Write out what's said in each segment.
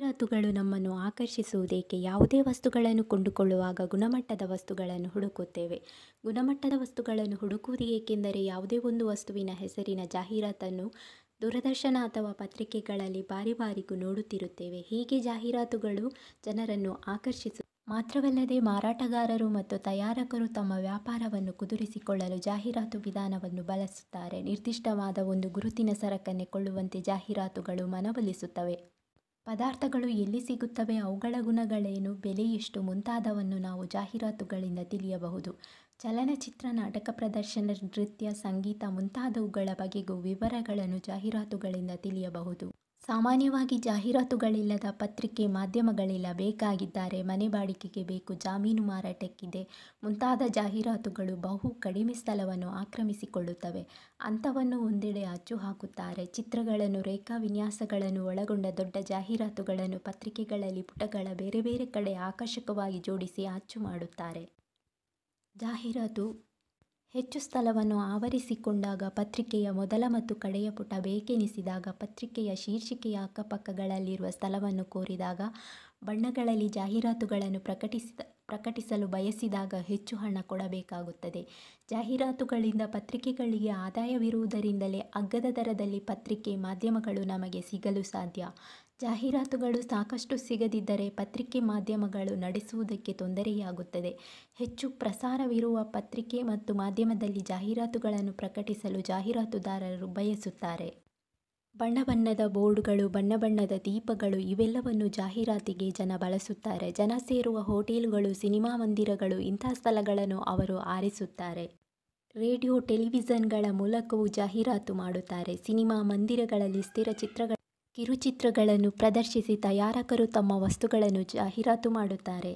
ಜಾಹೀರಾತುಗಳು ನಮ್ಮನ್ನು ಆಕರ್ಷಿಸುವುದೇಕೆ ಯಾವುದೇ ವಸ್ತುಗಳನ್ನು ಕೊಂಡುಕೊಳ್ಳುವಾಗ ಗುಣಮಟ್ಟದ ವಸ್ತುಗಳನ್ನು ಹುಡುಕುತ್ತೇವೆ ಗುಣಮಟ್ಟದ ವಸ್ತುಗಳನ್ನು ಹುಡುಕುವುದು ಏಕೆಂದರೆ ಯಾವುದೇ ಒಂದು ವಸ್ತುವಿನ ಹೆಸರಿನ ಜಾಹೀರಾತನ್ನು ದೂರದರ್ಶನ ಅಥವಾ ಪತ್ರಿಕೆಗಳಲ್ಲಿ ಬಾರಿ ಬಾರಿಗೂ ನೋಡುತ್ತಿರುತ್ತೇವೆ ಹೀಗೆ ಜಾಹೀರಾತುಗಳು ಜನರನ್ನು ಆಕರ್ಷಿಸು ಮಾತ್ರವಲ್ಲದೆ ಮಾರಾಟಗಾರರು ಮತ್ತು ತಯಾರಕರು ತಮ್ಮ ವ್ಯಾಪಾರವನ್ನು ಕುದುರಿಸಿಕೊಳ್ಳಲು ಜಾಹೀರಾತು ವಿಧಾನವನ್ನು ಬಳಸುತ್ತಾರೆ ನಿರ್ದಿಷ್ಟವಾದ ಒಂದು ಗುರುತಿನ ಸರಕನ್ನೇ ಕೊಳ್ಳುವಂತೆ ಜಾಹೀರಾತುಗಳು ಮನವೊಲಿಸುತ್ತವೆ ಪದಾರ್ಥಗಳು ಎಲ್ಲಿ ಸಿಗುತ್ತವೆ ಅವುಗಳ ಗುಣಗಳೇನು ಬೆಲೆ ಎಷ್ಟು ಮುಂತಾದವನ್ನು ನಾವು ಜಾಹೀರಾತುಗಳಿಂದ ತಿಳಿಯಬಹುದು ಚಲನಚಿತ್ರ ನಾಟಕ ಪ್ರದರ್ಶನ ನೃತ್ಯ ಸಂಗೀತ ಮುಂತಾದವುಗಳ ಬಗೆಗೂ ವಿವರಗಳನ್ನು ಜಾಹೀರಾತುಗಳಿಂದ ತಿಳಿಯಬಹುದು ಸಾಮಾನ್ಯವಾಗಿ ಜಾಹೀರಾತುಗಳಿಲ್ಲದ ಪತ್ರಿಕೆ ಮಾಧ್ಯಮಗಳಿಲ್ಲ ಬೇಕಾಗಿದ್ದಾರೆ ಮನೆ ಬಾಡಿಗೆಗೆ ಬೇಕು ಜಾಮೀನು ಮಾರಾಟಕ್ಕಿದೆ ಮುಂತಾದ ಜಾಹೀರಾತುಗಳು ಬಹು ಕಡಿಮೆ ಸ್ಥಳವನ್ನು ಆಕ್ರಮಿಸಿಕೊಳ್ಳುತ್ತವೆ ಅಂಥವನ್ನು ಒಂದೆಡೆ ಅಚ್ಚು ಹಾಕುತ್ತಾರೆ ಚಿತ್ರಗಳನ್ನು ರೇಖಾ ವಿನ್ಯಾಸಗಳನ್ನು ಒಳಗೊಂಡ ದೊಡ್ಡ ಜಾಹೀರಾತುಗಳನ್ನು ಪತ್ರಿಕೆಗಳಲ್ಲಿ ಪುಟಗಳ ಬೇರೆ ಬೇರೆ ಕಡೆ ಆಕರ್ಷಕವಾಗಿ ಜೋಡಿಸಿ ಅಚ್ಚು ಮಾಡುತ್ತಾರೆ ಜಾಹೀರಾತು ಹೆಚ್ಚು ಸ್ಥಳವನ್ನು ಆವರಿಸಿಕೊಂಡಾಗ ಪತ್ರಿಕೆಯ ಮೊದಲ ಮತ್ತು ಕಡೆಯ ಪುಟ ಬೇಕೆನಿಸಿದಾಗ ಪತ್ರಿಕೆಯ ಶೀರ್ಷಿಕೆಯ ಅಕ್ಕಪಕ್ಕಗಳಲ್ಲಿರುವ ಸ್ಥಳವನ್ನು ಕೋರಿದಾಗ ಬಣ್ಣಗಳಲ್ಲಿ ಜಾಹೀರಾತುಗಳನ್ನು ಪ್ರಕಟಿಸಿದ ಪ್ರಕಟಿಸಲು ಬಯಸಿದಾಗ ಹೆಚ್ಚು ಹಣ ಕೊಡಬೇಕಾಗುತ್ತದೆ ಜಾಹೀರಾತುಗಳಿಂದ ಪತ್ರಿಕೆಗಳಿಗೆ ಆದಾಯವಿರುವುದರಿಂದಲೇ ಅಗ್ಗದ ದರದಲ್ಲಿ ಪತ್ರಿಕೆ ಮಾಧ್ಯಮಗಳು ನಮಗೆ ಸಿಗಲು ಸಾಧ್ಯ ಜಾಹೀರಾತುಗಳು ಸಾಕಷ್ಟು ಸಿಗದಿದ್ದರೆ ಪತ್ರಿಕೆ ಮಾಧ್ಯಮಗಳು ನಡೆಸುವುದಕ್ಕೆ ತೊಂದರೆಯಾಗುತ್ತದೆ ಹೆಚ್ಚು ಪ್ರಸಾರವಿರುವ ಪತ್ರಿಕೆ ಮತ್ತು ಮಾಧ್ಯಮದಲ್ಲಿ ಜಾಹೀರಾತುಗಳನ್ನು ಪ್ರಕಟಿಸಲು ಜಾಹೀರಾತುದಾರರು ಬಯಸುತ್ತಾರೆ ಬಣ್ಣ ಬಣ್ಣದ ಬೋರ್ಡ್ಗಳು ಬಣ್ಣ ಬಣ್ಣದ ದೀಪಗಳು ಇವೆಲ್ಲವನ್ನು ಜಾಹೀರಾತಿಗೆ ಜನ ಬಳಸುತ್ತಾರೆ ಜನ ಸೇರುವ ಹೋಟೆಲ್ಗಳು ಸಿನಿಮಾ ಮಂದಿರಗಳು ಇಂಥ ಸ್ಥಳಗಳನ್ನು ಅವರು ಆರಿಸುತ್ತಾರೆ ರೇಡಿಯೋ ಟೆಲಿವಿಷನ್ಗಳ ಮೂಲಕವೂ ಜಾಹೀರಾತು ಮಾಡುತ್ತಾರೆ ಸಿನಿಮಾ ಮಂದಿರಗಳಲ್ಲಿ ಸ್ಥಿರ ಚಿತ್ರಗಳು ಕಿರುಚಿತ್ರಗಳನ್ನು ಪ್ರದರ್ಶಿಸಿ ತಯಾರಕರು ತಮ್ಮ ವಸ್ತುಗಳನ್ನು ಜಾಹೀರಾತು ಮಾಡುತ್ತಾರೆ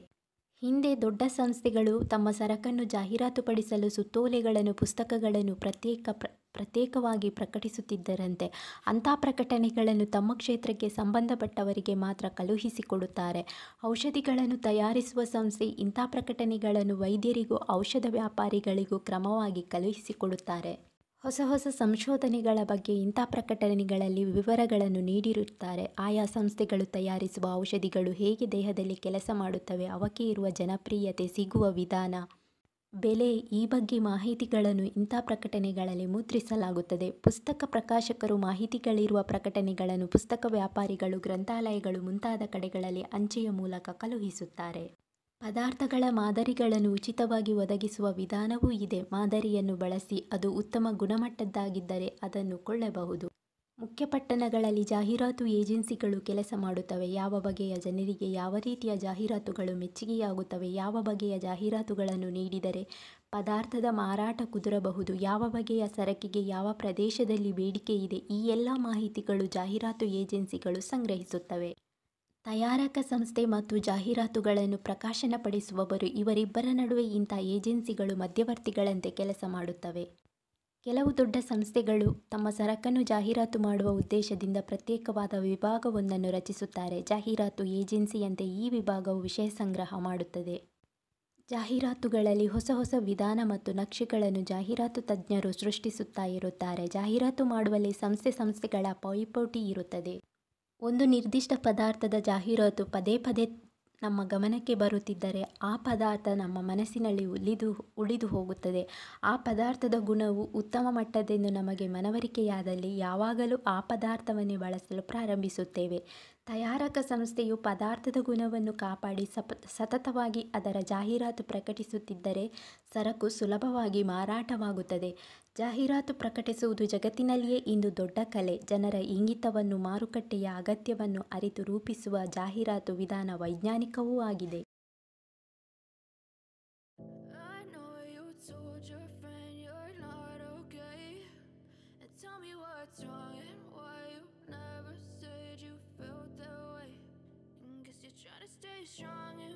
ಹಿಂದೆ ದೊಡ್ಡ ಸಂಸ್ಥೆಗಳು ತಮ್ಮ ಸರಕನ್ನು ಜಾಹೀರಾತುಪಡಿಸಲು ಸುತ್ತೋಲೆಗಳನ್ನು ಪುಸ್ತಕಗಳನ್ನು ಪ್ರತ್ಯೇಕ ಪ್ರ ಪ್ರತ್ಯೇಕವಾಗಿ ಪ್ರಕಟಿಸುತ್ತಿದ್ದರಂತೆ ಅಂಥ ಪ್ರಕಟಣೆಗಳನ್ನು ತಮ್ಮ ಕ್ಷೇತ್ರಕ್ಕೆ ಸಂಬಂಧಪಟ್ಟವರಿಗೆ ಮಾತ್ರ ಕಳುಹಿಸಿಕೊಡುತ್ತಾರೆ ಔಷಧಿಗಳನ್ನು ತಯಾರಿಸುವ ಸಂಸ್ಥೆ ಇಂಥ ಪ್ರಕಟಣೆಗಳನ್ನು ವೈದ್ಯರಿಗೂ ಔಷಧ ವ್ಯಾಪಾರಿಗಳಿಗೂ ಕ್ರಮವಾಗಿ ಕಳುಹಿಸಿಕೊಡುತ್ತಾರೆ ಹೊಸ ಹೊಸ ಸಂಶೋಧನೆಗಳ ಬಗ್ಗೆ ಇಂಥ ಪ್ರಕಟಣೆಗಳಲ್ಲಿ ವಿವರಗಳನ್ನು ನೀಡಿರುತ್ತಾರೆ ಆಯಾ ಸಂಸ್ಥೆಗಳು ತಯಾರಿಸುವ ಔಷಧಿಗಳು ಹೇಗೆ ದೇಹದಲ್ಲಿ ಕೆಲಸ ಮಾಡುತ್ತವೆ ಅವಕ್ಕೆ ಇರುವ ಜನಪ್ರಿಯತೆ ಸಿಗುವ ವಿಧಾನ ಬೆಲೆ ಈ ಬಗ್ಗೆ ಮಾಹಿತಿಗಳನ್ನು ಇಂಥ ಪ್ರಕಟಣೆಗಳಲ್ಲಿ ಮುದ್ರಿಸಲಾಗುತ್ತದೆ ಪುಸ್ತಕ ಪ್ರಕಾಶಕರು ಮಾಹಿತಿಗಳಿರುವ ಪ್ರಕಟಣೆಗಳನ್ನು ಪುಸ್ತಕ ವ್ಯಾಪಾರಿಗಳು ಗ್ರಂಥಾಲಯಗಳು ಮುಂತಾದ ಕಡೆಗಳಲ್ಲಿ ಅಂಚೆಯ ಮೂಲಕ ಕಳುಹಿಸುತ್ತಾರೆ ಪದಾರ್ಥಗಳ ಮಾದರಿಗಳನ್ನು ಉಚಿತವಾಗಿ ಒದಗಿಸುವ ವಿಧಾನವೂ ಇದೆ ಮಾದರಿಯನ್ನು ಬಳಸಿ ಅದು ಉತ್ತಮ ಗುಣಮಟ್ಟದ್ದಾಗಿದ್ದರೆ ಅದನ್ನು ಕೊಳ್ಳಬಹುದು ಮುಖ್ಯ ಪಟ್ಟಣಗಳಲ್ಲಿ ಜಾಹೀರಾತು ಏಜೆನ್ಸಿಗಳು ಕೆಲಸ ಮಾಡುತ್ತವೆ ಯಾವ ಬಗೆಯ ಜನರಿಗೆ ಯಾವ ರೀತಿಯ ಜಾಹೀರಾತುಗಳು ಮೆಚ್ಚುಗೆಯಾಗುತ್ತವೆ ಯಾವ ಬಗೆಯ ಜಾಹೀರಾತುಗಳನ್ನು ನೀಡಿದರೆ ಪದಾರ್ಥದ ಮಾರಾಟ ಕುದುರಬಹುದು ಯಾವ ಬಗೆಯ ಸರಕಿಗೆ ಯಾವ ಪ್ರದೇಶದಲ್ಲಿ ಬೇಡಿಕೆ ಇದೆ ಈ ಎಲ್ಲ ಮಾಹಿತಿಗಳು ಜಾಹೀರಾತು ಏಜೆನ್ಸಿಗಳು ಸಂಗ್ರಹಿಸುತ್ತವೆ ತಯಾರಕ ಸಂಸ್ಥೆ ಮತ್ತು ಜಾಹೀರಾತುಗಳನ್ನು ಪ್ರಕಾಶನಪಡಿಸುವವರು ಇವರಿಬ್ಬರ ನಡುವೆ ಇಂಥ ಏಜೆನ್ಸಿಗಳು ಮಧ್ಯವರ್ತಿಗಳಂತೆ ಕೆಲಸ ಮಾಡುತ್ತವೆ ಕೆಲವು ದೊಡ್ಡ ಸಂಸ್ಥೆಗಳು ತಮ್ಮ ಸರಕನ್ನು ಜಾಹೀರಾತು ಮಾಡುವ ಉದ್ದೇಶದಿಂದ ಪ್ರತ್ಯೇಕವಾದ ವಿಭಾಗವೊಂದನ್ನು ರಚಿಸುತ್ತಾರೆ ಜಾಹೀರಾತು ಏಜೆನ್ಸಿಯಂತೆ ಈ ವಿಭಾಗವು ವಿಷಯ ಸಂಗ್ರಹ ಮಾಡುತ್ತದೆ ಜಾಹೀರಾತುಗಳಲ್ಲಿ ಹೊಸ ಹೊಸ ವಿಧಾನ ಮತ್ತು ನಕ್ಷೆಗಳನ್ನು ಜಾಹೀರಾತು ತಜ್ಞರು ಸೃಷ್ಟಿಸುತ್ತಾ ಇರುತ್ತಾರೆ ಜಾಹೀರಾತು ಮಾಡುವಲ್ಲಿ ಸಂಸ್ಥೆ ಸಂಸ್ಥೆಗಳ ಪೈಪೋಟಿ ಇರುತ್ತದೆ ಒಂದು ನಿರ್ದಿಷ್ಟ ಪದಾರ್ಥದ ಜಾಹೀರಾತು ಪದೇ ಪದೇ ನಮ್ಮ ಗಮನಕ್ಕೆ ಬರುತ್ತಿದ್ದರೆ ಆ ಪದಾರ್ಥ ನಮ್ಮ ಮನಸ್ಸಿನಲ್ಲಿ ಉಳಿದು ಉಳಿದು ಹೋಗುತ್ತದೆ ಆ ಪದಾರ್ಥದ ಗುಣವು ಉತ್ತಮ ಮಟ್ಟದೆಂದು ನಮಗೆ ಮನವರಿಕೆಯಾದಲ್ಲಿ ಯಾವಾಗಲೂ ಆ ಪದಾರ್ಥವನ್ನೇ ಬಳಸಲು ಪ್ರಾರಂಭಿಸುತ್ತೇವೆ ತಯಾರಕ ಸಂಸ್ಥೆಯು ಪದಾರ್ಥದ ಗುಣವನ್ನು ಕಾಪಾಡಿ ಸಪ ಸತತವಾಗಿ ಅದರ ಜಾಹೀರಾತು ಪ್ರಕಟಿಸುತ್ತಿದ್ದರೆ ಸರಕು ಸುಲಭವಾಗಿ ಮಾರಾಟವಾಗುತ್ತದೆ ಜಾಹೀರಾತು ಪ್ರಕಟಿಸುವುದು ಜಗತ್ತಿನಲ್ಲಿಯೇ ಇಂದು ದೊಡ್ಡ ಕಲೆ ಜನರ ಇಂಗಿತವನ್ನು ಮಾರುಕಟ್ಟೆಯ ಅಗತ್ಯವನ್ನು ಅರಿತು ರೂಪಿಸುವ ಜಾಹೀರಾತು ವಿಧಾನ ವೈಜ್ಞಾನಿಕವೂ ಆಗಿದೆ strong